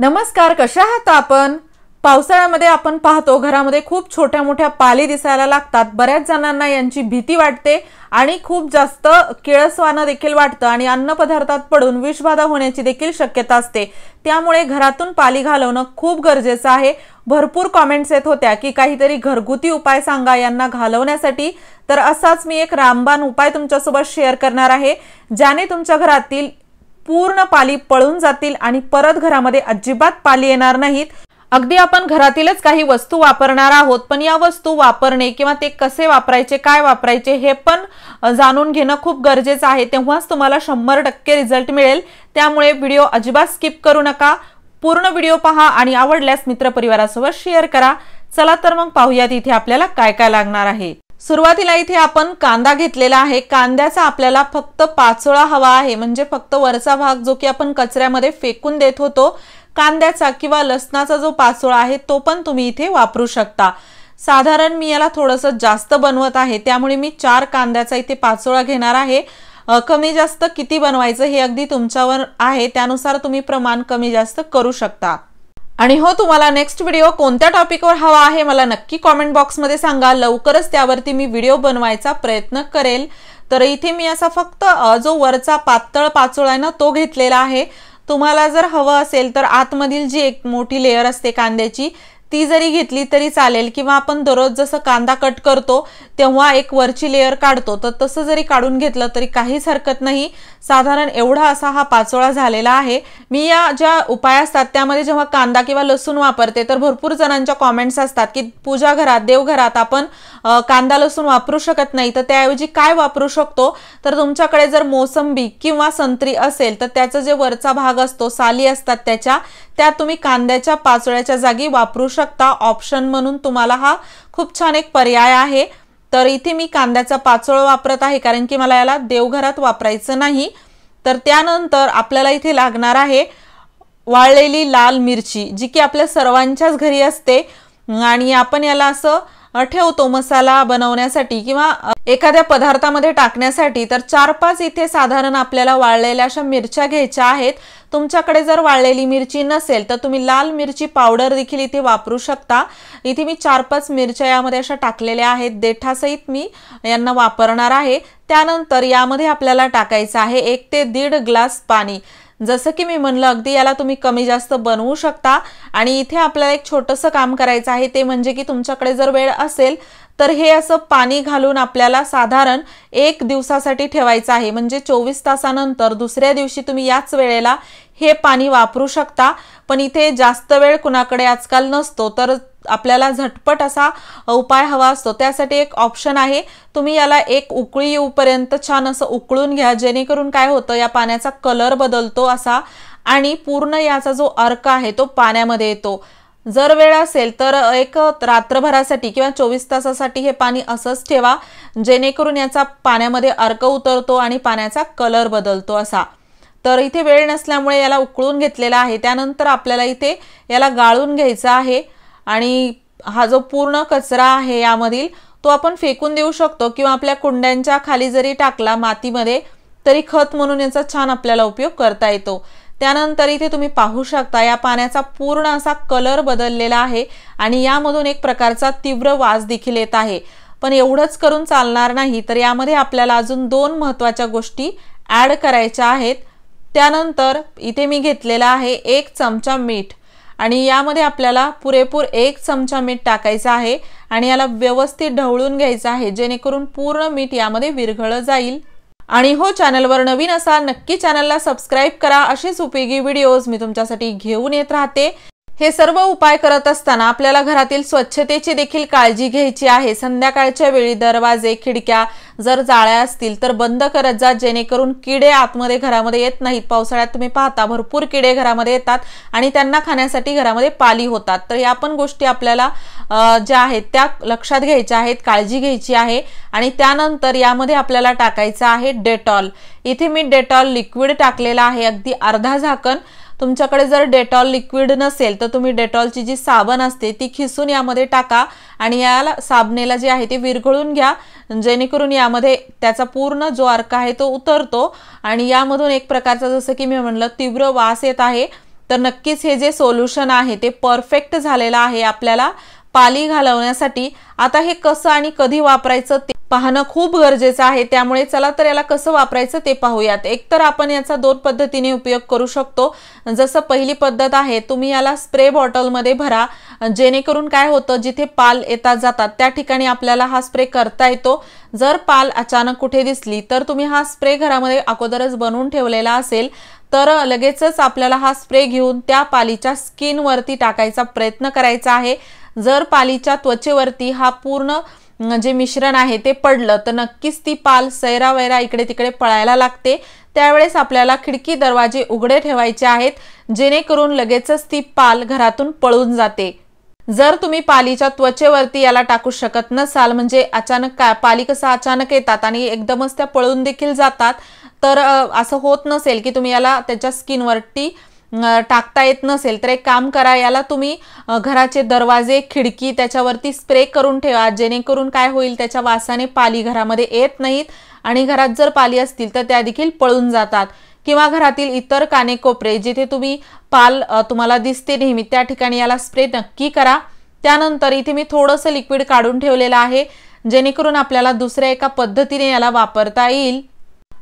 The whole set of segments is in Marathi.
नमस्कार कशा आहात आपण पावसाळ्यामध्ये आपण पाहतो घरामध्ये खूप छोट्या मोठ्या पाली दिसायला लागतात बऱ्याच जणांना यांची भीती वाटते आणि खूप जास्त केळसवानं देखील वाटतं आणि अन्न पदार्थात पडून विषबाधा होण्याची देखील शक्यता असते त्यामुळे घरातून पाली घालवणं खूप गरजेचं आहे भरपूर कॉमेंट्स येत होत्या की काहीतरी घरगुती उपाय सांगा यांना घालवण्यासाठी तर असाच मी एक रामबाण उपाय तुमच्यासोबत शेअर करणार आहे ज्याने तुमच्या घरातील पूर्ण पाली पळून जातील आणि परत घरामध्ये अजिबात पाली येणार नाहीत अगदी आपण घरातीलच काही वस्तू वापरणार आहोत पण या वस्तू वापरणे किंवा ते कसे वापरायचे काय वापरायचे हे पण जाणून घेणं खूप गरजेचं आहे तेव्हाच तुम्हाला शंभर टक्के रिझल्ट मिळेल त्यामुळे व्हिडिओ अजिबात स्किप करू नका पूर्ण व्हिडिओ पहा आणि आवडल्यास मित्रपरिवारासोबत शेअर करा चला तर मग पाहूयात इथे आपल्याला काय काय लागणार आहे सुरुवातीला इथे आपण कांदा घेतलेला आहे कांद्याचा आपल्याला फक्त पाचोळा हवा आहे म्हणजे फक्त वरचा भाग जो की आपण कचऱ्यामध्ये फेकून देत होतो कांद्याचा किंवा लसणाचा जो पाचोळा आहे तो पण तुम्ही इथे वापरू शकता साधारण मी याला थोडंसं जास्त बनवत आहे त्यामुळे मी चार कांद्याचा इथे पाचोळा घेणार आहे कमी जास्त किती बनवायचं हे अगदी तुमच्यावर आहे त्यानुसार तुम्ही प्रमाण कमी जास्त करू शकता आणि हो तुम्हाला नेक्स्ट व्हिडिओ कोणत्या टॉपिकवर हवा आहे मला नक्की कॉमेंट बॉक्समध्ये सांगा लवकरच त्यावरती मी व्हिडिओ बनवायचा प्रयत्न करेल तर इथे मी असा फक्त जो वरचा पातळ पाचोळा आहे ना तो घेतलेला आहे तुम्हाला जर हवं असेल तर आतमधील जी एक मोठी लेअर असते कांद्याची ती जरी घेतली तरी चालेल किंवा आपण दररोज जसं कांदा कट करतो तेव्हा एक वरची लेअर काढतो तर तसं जरी काढून घेतलं तरी काहीच हरकत नाही साधारण एवढा असा हा पाचोळा झालेला आहे मी या ज्या उपाय असतात त्यामध्ये जेव्हा कांदा किंवा लसूण वापरते तर भरपूर जणांच्या कॉमेंट्स असतात की पूजा घरात देवघरात आपण कांदा लसूण वापरू शकत नाही तर त्याऐवजी काय वापरू शकतो तर तुमच्याकडे जर मोसंबी किंवा संत्री असेल तर त्याचा जे वरचा भाग असतो साली असतात त्याच्या त्या तुम्ही कांद्याच्या पाचोळ्याच्या जागी वापरू शकता ऑप्शन म्हणून तुम्हाला हा खूप छान एक पर्याय आहे तर इथे मी कांद्याचा पाचोळ वापरत आहे कारण की मला याला देवघरात वापरायचं नाही तर त्यानंतर आपल्याला इथे लागणार आहे वाळलेली लाल मिरची जी की आपल्या सर्वांच्याच घरी असते आणि आपण याला असं ठेवतो मसाला बनवण्यासाठी किंवा एखाद्या पदार्थामध्ये टाकण्यासाठी तर चार पाच इथे साधारण आपल्याला वाळलेल्या अशा मिरच्या घ्यायच्या आहेत तुमच्याकडे जर वाळलेली मिरची नसेल तर तुम्ही लाल मिरची पावडर देखील इथे वापरू शकता इथे मी चार पाच मिरच्या यामध्ये अशा टाकलेल्या आहेत देठासहित मी यांना वापरणार आहे त्यानंतर यामध्ये आपल्याला टाकायचं आहे एक ते दीड ग्लास पाणी जसं की मी म्हणलं अगदी याला तुम्ही कमी जास्त बनवू शकता आणि इथे आपल्याला एक छोटंसं काम करायचं आहे ते म्हणजे की तुमच्याकडे जर वेळ असेल तर हे असं पाणी घालून आपल्याला साधारण एक दिवसासाठी ठेवायचं आहे म्हणजे चोवीस तासानंतर दुसऱ्या दिवशी तुम्ही याच वेळेला हे पाणी वापरू शकता पण इथे जास्त वेळ कुणाकडे आजकाल नसतो तर आपल्याला झटपट असा उपाय हवा असतो त्यासाठी एक ऑप्शन आहे तुम्ही याला एक उकळी येऊपर्यंत छान असं उकळून घ्या जेणेकरून काय होतं या पाण्याचा कलर बदलतो असा आणि पूर्ण याचा जो अर्क आहे तो पाण्यामध्ये येतो जर वेळ असेल तर एक रात्रभरासाठी किंवा चोवीस तासासाठी हे पाणी असंच ठेवा जेणेकरून याचा पाण्यामध्ये अर्क उतरतो आणि पाण्याचा कलर बदलतो असा तर इथे वेळ नसल्यामुळे याला उकळून घेतलेला आहे त्यानंतर आपल्याला इथे याला गाळून घ्यायचं आहे आणि हा जो पूर्ण कचरा आहे यामधील तो आपण फेकून देऊ शकतो किंवा आपल्या कुंड्यांच्या खाली जरी टाकला मातीमध्ये तरी खत म्हणून याचा छान आपल्याला उपयोग करता येतो त्यानंतर इथे तुम्ही पाहू शकता या पाण्याचा पूर्ण असा कलर बदललेला आहे आणि यामधून एक प्रकारचा तीव्र वास देखील येत आहे पण एवढंच करून चालणार नाही तर यामध्ये आपल्याला अजून दोन महत्त्वाच्या गोष्टी ॲड करायच्या आहेत त्यानंतर इथे मी घेतलेला आहे एक चमचा मीठ आणि यामध्ये आपल्याला पुरेपूर एक चमचा मीठ टाकायचा आहे आणि याला व्यवस्थित ढवळून घ्यायचं आहे जेणेकरून पूर्ण मीठ यामध्ये विरघळ जाईल आणि हो चॅनलवर नवीन असाल नक्की चॅनलला सबस्क्राईब करा अशीच उपयोगी व्हिडिओज मी तुमच्यासाठी घेऊन येत राहते हे सर्व उपाय करत असताना आपल्याला घरातील स्वच्छतेची देखील काळजी घ्यायची आहे संध्याकाळच्या वेळी दरवाजे खिडक्या जर जाळ्या असतील तर बंद करत जा जेणेकरून किडे आतमध्ये घरामध्ये येत नाहीत पावसाळ्यात तुम्ही पाहता भरपूर किडे घरामध्ये येतात आणि त्यांना खाण्यासाठी घरामध्ये पाली होतात तर या पण गोष्टी आपल्याला ज्या आहेत त्या लक्षात घ्यायच्या आहेत काळजी घ्यायची आहे आणि त्यानंतर यामध्ये आपल्याला टाकायचं आहे डेटॉल इथे मी डेटॉल लिक्विड टाकलेला आहे अगदी अर्धा झाकण तुमच्याकडे जर डेटॉल लिक्विड नसेल तर तुम्ही डेटॉलची जी साबण असते ती खिसून यामध्ये टाका आणि याला साबणेला जे आहे ते विरघळून घ्या जेणेकरून यामध्ये त्याचा पूर्ण जो अर्क आहे तो उतरतो आणि यामधून एक प्रकारचा जसं की मी म्हणलं तीव्र वास येत आहे तर नक्कीच हे जे सोल्युशन आहे ते परफेक्ट झालेलं आहे आपल्याला पाली घालवण्यासाठी आता हे कसं आणि कधी वापरायचं ते पाहणं खूप गरजेचं आहे त्यामुळे चला तर याला कसं वापरायचं ते पाहूयात एकतर आपण याचा दोन पद्धतीने उपयोग करू शकतो जसं पहिली पद्धत आहे तुम्ही याला स्प्रे बॉटलमध्ये भरा जेणेकरून काय होतं जिथे पाल येतात जातात त्या ठिकाणी आपल्याला हा स्प्रे करता येतो जर पाल अचानक कुठे दिसली तर तुम्ही हा स्प्रे घरामध्ये अगोदरच बनवून ठेवलेला असेल तर लगेचच आपल्याला हा स्प्रे घेऊन त्या पालीच्या स्किनवरती टाकायचा प्रयत्न करायचा आहे जर पालीच्या त्वचेवरती हा पूर्ण जे मिश्रण आहे ते पडलं तर नक्कीच ती पाल वैरा इकडे तिकडे पळायला लागते त्यावेळेस आपल्याला खिडकी दरवाजे उघडे ठेवायचे आहेत जेणेकरून लगेचच ती पाल घरातून पळून जाते जर तुम्ही पालीच्या त्वचेवरती याला टाकू शकत नसाल म्हणजे अचानक का पाली कसं अचानक येतात आणि एकदमच त्या पळून देखील जातात तर असं होत नसेल की तुम्ही याला त्याच्या स्किनवरती टाकता येत नसेल तर एक काम करा याला तुम्ही घराचे दरवाजे खिडकी त्याच्यावरती स्प्रे करून ठेवा जेणेकरून काय होईल त्याच्या वासाने पाली घरामध्ये येत नाहीत आणि घरात जर पाली असतील तर त्या देखील पळून जातात किंवा घरातील इतर काने कोपरे जिथे तुम्ही पाल तुम्हाला दिसते नेहमी त्या ठिकाणी याला स्प्रे नक्की करा त्यानंतर इथे मी थोडंसं लिक्विड काढून ठेवलेलं आहे जेणेकरून आपल्याला दुसऱ्या एका पद्धतीने याला वापरता येईल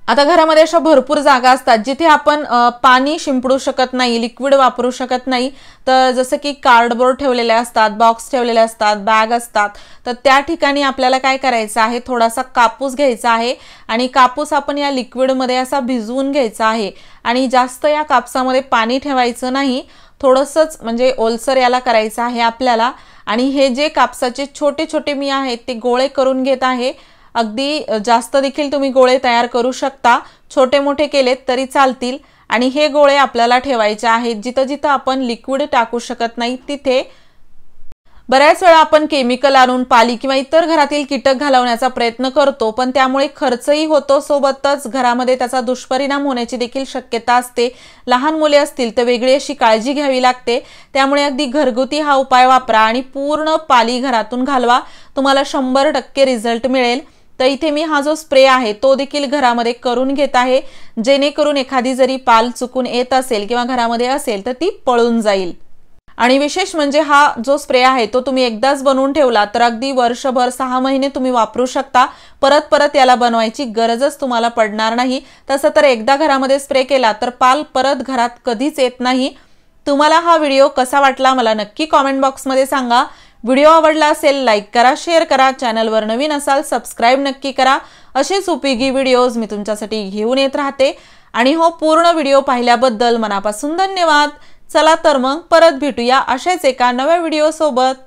आता घरामध्ये अशा भरपूर जागा असतात जिथे आपण पाणी शिंपडू शकत नाही लिक्विड वापरू शकत नाही तर जसं की कार्डबोर्ड ठेवलेले असतात बॉक्स ठेवलेले असतात बॅग असतात तर त्या ठिकाणी आपल्याला काय करायचं आहे थोडासा कापूस घ्यायचा आहे आणि कापूस आपण या लिक्विडमध्ये असा भिजवून घ्यायचा आहे आणि जास्त या कापसामध्ये पाणी ठेवायचं नाही थोडंसंच म्हणजे ओलसर याला करायचं आहे आपल्याला आणि हे जे कापसाचे छोटे छोटे मी आहेत ते गोळे करून घेत आहे अगदी जास्त देखील तुम्ही गोळे तयार करू शकता छोटे मोठे केलेत तरी चालतील आणि हे गोळे आपल्याला ठेवायचे आहेत जिथं जिथं आपण लिक्विड टाकू शकत नाही तिथे बऱ्याच वेळा आपण केमिकल आणून पाली किंवा इतर घरातील कीटक घालवण्याचा प्रयत्न करतो पण त्यामुळे खर्चही होतो सोबतच घरामध्ये त्याचा दुष्परिणाम होण्याची देखील शक्यता असते लहान मुले असतील तर वेगळी अशी काळजी घ्यावी लागते त्यामुळे अगदी घरगुती हा उपाय वापरा आणि पूर्ण पाली घरातून घालवा तुम्हाला शंभर टक्के रिझल्ट मिळेल तर इथे मी हा जो स्प्रे आहे तो देखील घरामध्ये करून घेत आहे जेणेकरून एखादी जरी पाल चुकून येत असेल किंवा घरामध्ये असेल तर ती पळून जाईल आणि विशेष म्हणजे हा जो स्प्रे आहे तो तुम्ही एकदाच बनवून ठेवला तर अगदी वर्षभर सहा महिने तुम्ही वापरू शकता परत परत याला बनवायची गरजच तुम्हाला पडणार नाही तसं तर एकदा घरामध्ये स्प्रे केला तर पाल परत घरात कधीच येत नाही तुम्हाला हा व्हिडिओ कसा वाटला मला नक्की कॉमेंट बॉक्समध्ये सांगा व्हिडिओ आवडला असेल लाईक करा शेअर करा चॅनलवर नवीन असाल सबस्क्राईब नक्की करा असेच उपयोगी व्हिडिओज मी तुमच्यासाठी घेऊन येत राहते आणि हो पूर्ण व्हिडिओ पाहिल्याबद्दल मनापासून धन्यवाद चला तर मग परत भेटूया अशाच एका नव्या व्हिडिओसोबत